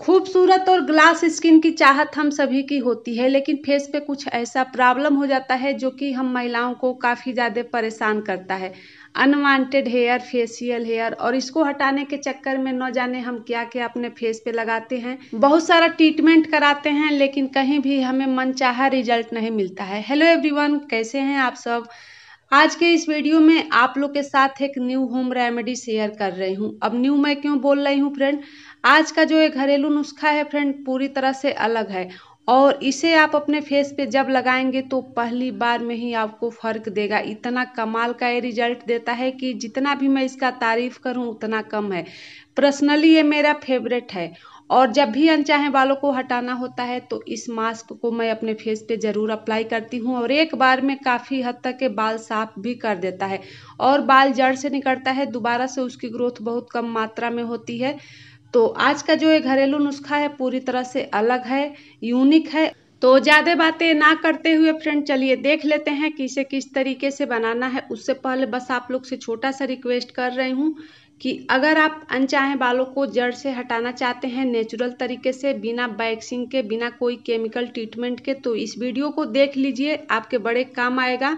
खूबसूरत और glass skin की चाहत हम सभी की होती है लेकिन फेस पे कुछ ऐसा प्रॉब्लम हो जाता है जो कि हम महिलाओं को काफ़ी ज़्यादा परेशान करता है अनवांटेड हेयर फेशियल हेयर और इसको हटाने के चक्कर में न जाने हम क्या क्या अपने फेस पे लगाते हैं बहुत सारा ट्रीटमेंट कराते हैं लेकिन कहीं भी हमें मनचाहा रिजल्ट नहीं मिलता है हेलो एवरीवन कैसे हैं आप सब आज के इस वीडियो में आप लोग के साथ एक न्यू होम रेमेडी शेयर कर रही हूँ अब न्यू मैं क्यों बोल रही हूँ फ्रेंड आज का जो ये घरेलू नुस्खा है फ्रेंड पूरी तरह से अलग है और इसे आप अपने फेस पे जब लगाएंगे तो पहली बार में ही आपको फ़र्क देगा इतना कमाल का ये रिजल्ट देता है कि जितना भी मैं इसका तारीफ़ करूँ उतना कम है पर्सनली ये मेरा फेवरेट है और जब भी अनचाहे बालों को हटाना होता है तो इस मास्क को मैं अपने फेस पे ज़रूर अप्लाई करती हूँ और एक बार में काफ़ी हद तक के बाल साफ भी कर देता है और बाल जड़ से निकलता है दोबारा से उसकी ग्रोथ बहुत कम मात्रा में होती है तो आज का जो ये घरेलू नुस्खा है पूरी तरह से अलग है यूनिक है तो ज़्यादा बातें ना करते हुए फ्रेंड चलिए देख लेते हैं कि इसे किस तरीके से बनाना है उससे पहले बस आप लोग से छोटा सा रिक्वेस्ट कर रही हूँ कि अगर आप अनचाहे बालों को जड़ से हटाना चाहते हैं नेचुरल तरीके से बिना बैक्सिंग के बिना कोई केमिकल ट्रीटमेंट के तो इस वीडियो को देख लीजिए आपके बड़े काम आएगा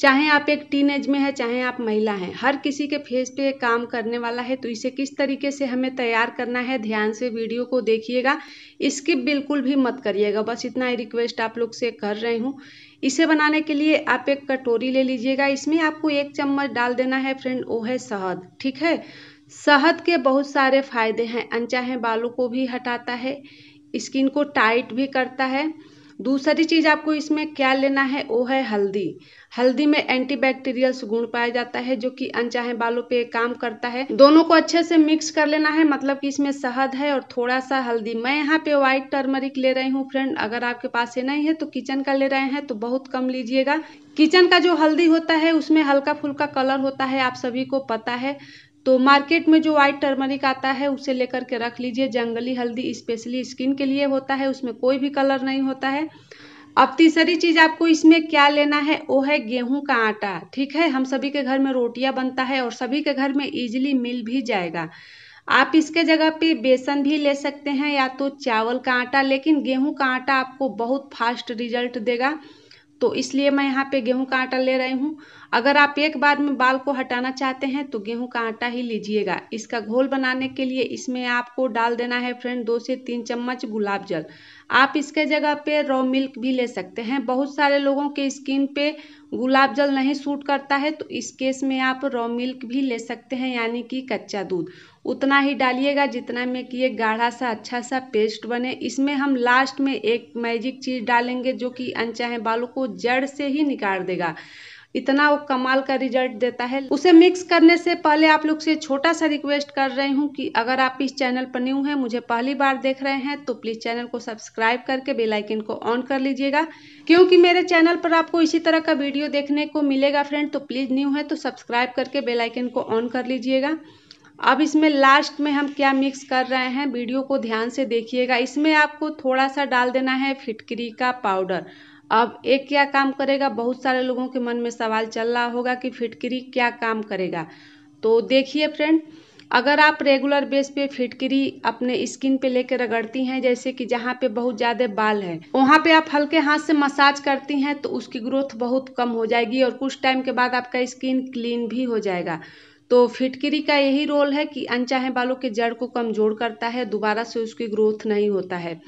चाहे आप एक टीन एज में है चाहे आप महिला हैं हर किसी के फेस पे काम करने वाला है तो इसे किस तरीके से हमें तैयार करना है ध्यान से वीडियो को देखिएगा स्किप बिल्कुल भी मत करिएगा बस इतना ही रिक्वेस्ट आप लोग से कर रही हूँ इसे बनाने के लिए आप एक कटोरी ले लीजिएगा इसमें आपको एक चम्मच डाल देना है फ्रेंड वो है शहद ठीक है शहद के बहुत सारे फायदे हैं अनचाहे बालों को भी हटाता है स्किन को टाइट भी करता है दूसरी चीज़ आपको इसमें क्या लेना है वो है हल्दी हल्दी में एंटीबैक्टीरियल्स गुण पाया जाता है जो कि अनचाहे बालों पे काम करता है दोनों को अच्छे से मिक्स कर लेना है मतलब कि इसमें शहद है और थोड़ा सा हल्दी मैं यहाँ पे व्हाइट टर्मरिक ले रही हूँ फ्रेंड अगर आपके पास ये नहीं है तो किचन का ले रहे हैं तो बहुत कम लीजिएगा किचन का जो हल्दी होता है उसमें हल्का फुल्का कलर होता है आप सभी को पता है तो मार्केट में जो वाइट टर्मरिक आता है उसे लेकर के रख लीजिए जंगली हल्दी स्पेशली स्किन के लिए होता है उसमें कोई भी कलर नहीं होता है अब तीसरी चीज़ आपको इसमें क्या लेना है वो है गेहूं का आटा ठीक है हम सभी के घर में रोटियां बनता है और सभी के घर में इजीली मिल भी जाएगा आप इसके जगह पे बेसन भी ले सकते हैं या तो चावल का आटा लेकिन गेहूं का आटा आपको बहुत फास्ट रिजल्ट देगा तो इसलिए मैं यहाँ पे गेहूं का आटा ले रही हूँ अगर आप एक बार में बाल को हटाना चाहते हैं तो गेहूं का आटा ही लीजिएगा इसका घोल बनाने के लिए इसमें आपको डाल देना है फ्रेंड दो से तीन चम्मच गुलाब जल आप इसके जगह पे रॉ मिल्क भी ले सकते हैं बहुत सारे लोगों के स्किन पे गुलाब जल नहीं सूट करता है तो इस केस में आप रॉ मिल्क भी ले सकते हैं यानी कि कच्चा दूध उतना ही डालिएगा जितना में कि ये गाढ़ा सा अच्छा सा पेस्ट बने इसमें हम लास्ट में एक मैजिक चीज़ डालेंगे जो कि अनचाहे बालों को जड़ से ही निकाल देगा इतना वो कमाल का रिजल्ट देता है उसे मिक्स करने से पहले आप लोग से छोटा सा रिक्वेस्ट कर रही हूँ कि अगर आप इस चैनल पर न्यू हैं मुझे पहली बार देख रहे हैं तो प्लीज़ चैनल को सब्सक्राइब करके बेलाइकिन को ऑन कर लीजिएगा क्योंकि मेरे चैनल पर आपको इसी तरह का वीडियो देखने को मिलेगा फ्रेंड तो प्लीज़ न्यू है तो सब्सक्राइब करके बेलाइकिन को ऑन कर लीजिएगा अब इसमें लास्ट में हम क्या मिक्स कर रहे हैं वीडियो को ध्यान से देखिएगा इसमें आपको थोड़ा सा डाल देना है फिटकरी का पाउडर अब एक क्या काम करेगा बहुत सारे लोगों के मन में सवाल चल रहा होगा कि फिटकरी क्या काम करेगा तो देखिए फ्रेंड अगर आप रेगुलर बेस पे फिटकरी अपने स्किन पे लेकर रगड़ती हैं जैसे कि जहाँ पे बहुत ज़्यादा बाल है वहाँ पे आप हल्के हाथ से मसाज करती हैं तो उसकी ग्रोथ बहुत कम हो जाएगी और कुछ टाइम के बाद आपका स्किन क्लीन भी हो जाएगा तो फिटकरी का यही रोल है कि अनचाहे बालों के जड़ को कमज़ोर करता है दोबारा से उसकी ग्रोथ नहीं होता है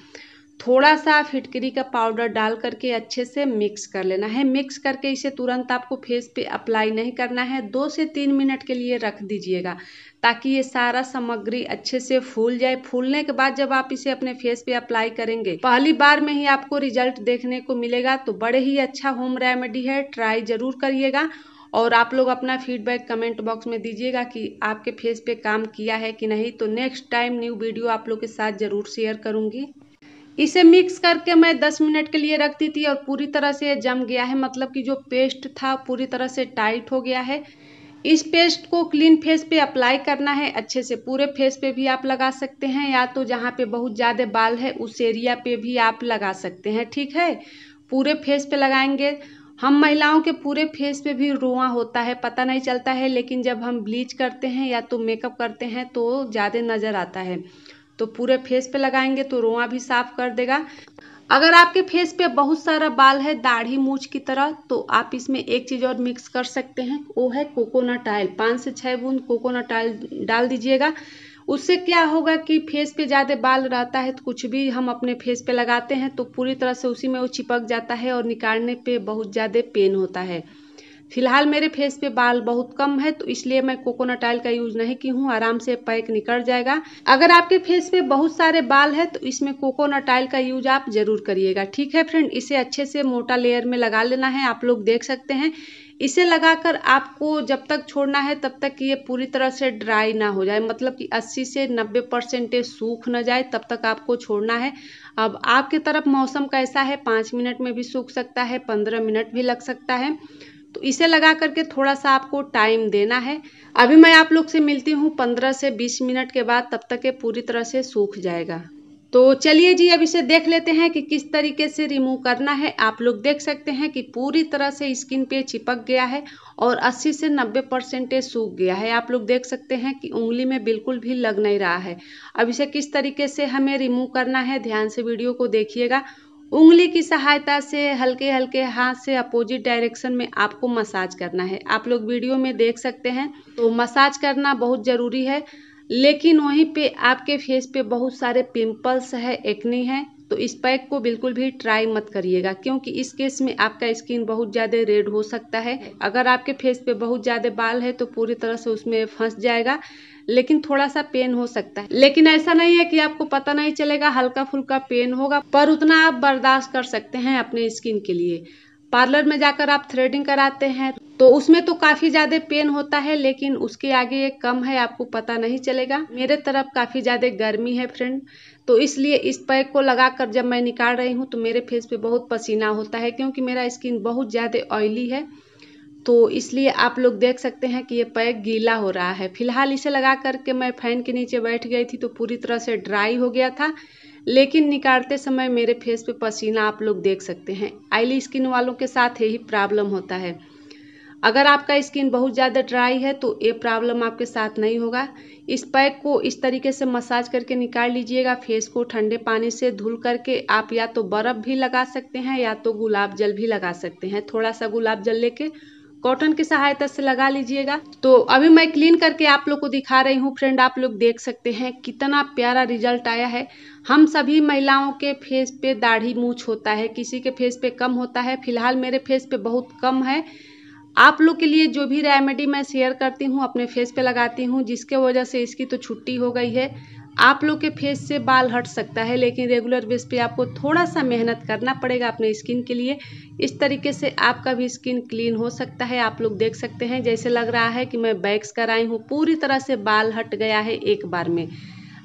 थोड़ा सा फिटकरी का पाउडर डाल करके अच्छे से मिक्स कर लेना है मिक्स करके इसे तुरंत आपको फेस पे अप्लाई नहीं करना है दो से तीन मिनट के लिए रख दीजिएगा ताकि ये सारा सामग्री अच्छे से फूल जाए फूलने के बाद जब आप इसे अपने फेस पे अप्लाई करेंगे पहली बार में ही आपको रिजल्ट देखने को मिलेगा तो बड़े ही अच्छा होम रेमेडी है ट्राई जरूर करिएगा और आप लोग अपना फीडबैक कमेंट बॉक्स में दीजिएगा कि आपके फेस पे काम किया है कि नहीं तो नेक्स्ट टाइम न्यू वीडियो आप लोग के साथ ज़रूर शेयर करूँगी इसे मिक्स करके मैं दस मिनट के लिए रखती थी और पूरी तरह से जम गया है मतलब कि जो पेस्ट था पूरी तरह से टाइट हो गया है इस पेस्ट को क्लीन फेस पे अप्लाई करना है अच्छे से पूरे फेस पे भी आप लगा सकते हैं या तो जहाँ पे बहुत ज़्यादा बाल है उस एरिया पे भी आप लगा सकते हैं ठीक है पूरे फेस पे लगाएंगे हम महिलाओं के पूरे फेस पे भी रुआ होता है पता नहीं चलता है लेकिन जब हम ब्लीच करते हैं या तो मेकअप करते हैं तो ज़्यादा नज़र आता है तो पूरे फेस पे लगाएंगे तो रोआ भी साफ कर देगा अगर आपके फेस पे बहुत सारा बाल है दाढ़ी मूछ की तरह तो आप इसमें एक चीज़ और मिक्स कर सकते हैं वो है कोकोनट आयल पाँच से छः बूंद कोकोनट आयल डाल दीजिएगा उससे क्या होगा कि फेस पे ज़्यादा बाल रहता है तो कुछ भी हम अपने फेस पे लगाते हैं तो पूरी तरह से उसी में वो चिपक जाता है और निकालने पे बहुत ज़्यादा पेन होता है फिलहाल मेरे फेस पे बाल बहुत कम है तो इसलिए मैं कोकोनट ऑयल का यूज नहीं की हूँ आराम से पैक निकल जाएगा अगर आपके फेस पे बहुत सारे बाल है तो इसमें कोकोनट ऑयल का यूज आप जरूर करिएगा ठीक है फ्रेंड इसे अच्छे से मोटा लेयर में लगा लेना है आप लोग देख सकते हैं इसे लगाकर आपको जब तक छोड़ना है तब तक ये पूरी तरह से ड्राई ना हो जाए मतलब कि 80 से 90 परसेंटेज सूख ना जाए तब तक आपको छोड़ना है अब आपके तरफ मौसम कैसा है पाँच मिनट में भी सूख सकता है पंद्रह मिनट भी लग सकता है तो इसे लगा करके थोड़ा सा आपको टाइम देना है अभी मैं आप लोग से मिलती हूँ पंद्रह से बीस मिनट के बाद तब तक ये पूरी तरह से सूख जाएगा तो चलिए जी अब इसे देख लेते हैं कि किस तरीके से रिमूव करना है आप लोग देख सकते हैं कि पूरी तरह से स्किन पे चिपक गया है और 80 से 90 परसेंटेज सूख गया है आप लोग देख सकते हैं कि उंगली में बिल्कुल भी लग नहीं रहा है अब इसे किस तरीके से हमें रिमूव करना है ध्यान से वीडियो को देखिएगा उंगली की सहायता से हल्के हल्के हाथ से अपोजिट डायरेक्शन में आपको मसाज करना है आप लोग वीडियो में देख सकते हैं तो मसाज करना बहुत ज़रूरी है लेकिन वहीं पे आपके फेस पे बहुत सारे पिंपल्स है एक्नी है तो इस पैक को बिल्कुल भी ट्राई मत करिएगा क्योंकि इस केस में आपका स्किन बहुत ज़्यादा रेड हो सकता है अगर आपके फेस पे बहुत ज़्यादा बाल है तो पूरी तरह से उसमें फंस जाएगा लेकिन थोड़ा सा पेन हो सकता है लेकिन ऐसा नहीं है कि आपको पता नहीं चलेगा हल्का फुल्का पेन होगा पर उतना आप बर्दाश्त कर सकते हैं अपने स्किन के लिए पार्लर में जाकर आप थ्रेडिंग कराते हैं तो उसमें तो काफ़ी ज़्यादा पेन होता है लेकिन उसके आगे ये कम है आपको पता नहीं चलेगा मेरे तरफ काफ़ी ज़्यादा गर्मी है फ्रेंड तो इसलिए इस पैक को लगाकर जब मैं निकाल रही हूँ तो मेरे फेस पे बहुत पसीना होता है क्योंकि मेरा स्किन बहुत ज़्यादा ऑयली है तो इसलिए आप लोग देख सकते हैं कि ये पैक गीला हो रहा है फिलहाल इसे लगा करके मैं फ़ैन के नीचे बैठ गई थी तो पूरी तरह से ड्राई हो गया था लेकिन निकालते समय मेरे फेस पे पसीना आप लोग देख सकते हैं आइली स्किन वालों के साथ यही प्रॉब्लम होता है अगर आपका स्किन बहुत ज़्यादा ड्राई है तो ये प्रॉब्लम आपके साथ नहीं होगा इस पैक को इस तरीके से मसाज करके निकाल लीजिएगा फेस को ठंडे पानी से धुल करके आप या तो बर्फ़ भी लगा सकते हैं या तो गुलाब जल भी लगा सकते हैं थोड़ा सा गुलाब जल लेके कॉटन की सहायता से लगा लीजिएगा तो अभी मैं क्लीन करके आप लोग को दिखा रही हूँ फ्रेंड आप लोग देख सकते हैं कितना प्यारा रिजल्ट आया है हम सभी महिलाओं के फेस पे दाढ़ी मूछ होता है किसी के फेस पे कम होता है फिलहाल मेरे फेस पे बहुत कम है आप लोग के लिए जो भी रेमेडी मैं शेयर करती हूँ अपने फेस पे लगाती हूँ जिसके वजह से इसकी तो छुट्टी हो गई है आप लोग के फेस से बाल हट सकता है लेकिन रेगुलर बेस पे आपको थोड़ा सा मेहनत करना पड़ेगा अपने स्किन के लिए इस तरीके से आपका भी स्किन क्लीन हो सकता है आप लोग देख सकते हैं जैसे लग रहा है कि मैं बैक्स कराई हूँ पूरी तरह से बाल हट गया है एक बार में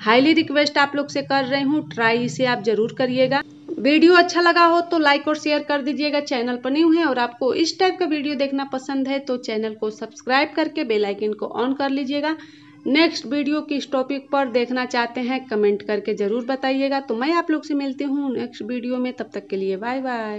हाईली रिक्वेस्ट आप लोग से कर रही हूँ ट्राई इसे आप ज़रूर करिएगा वीडियो अच्छा लगा हो तो लाइक और शेयर कर दीजिएगा चैनल पर न्यू है और आपको इस टाइप का वीडियो देखना पसंद है तो चैनल को सब्सक्राइब करके बेल आइकन को ऑन कर लीजिएगा नेक्स्ट वीडियो किस टॉपिक पर देखना चाहते हैं कमेंट करके ज़रूर बताइएगा तो मैं आप लोग से मिलती हूँ नेक्स्ट वीडियो में तब तक के लिए बाय बाय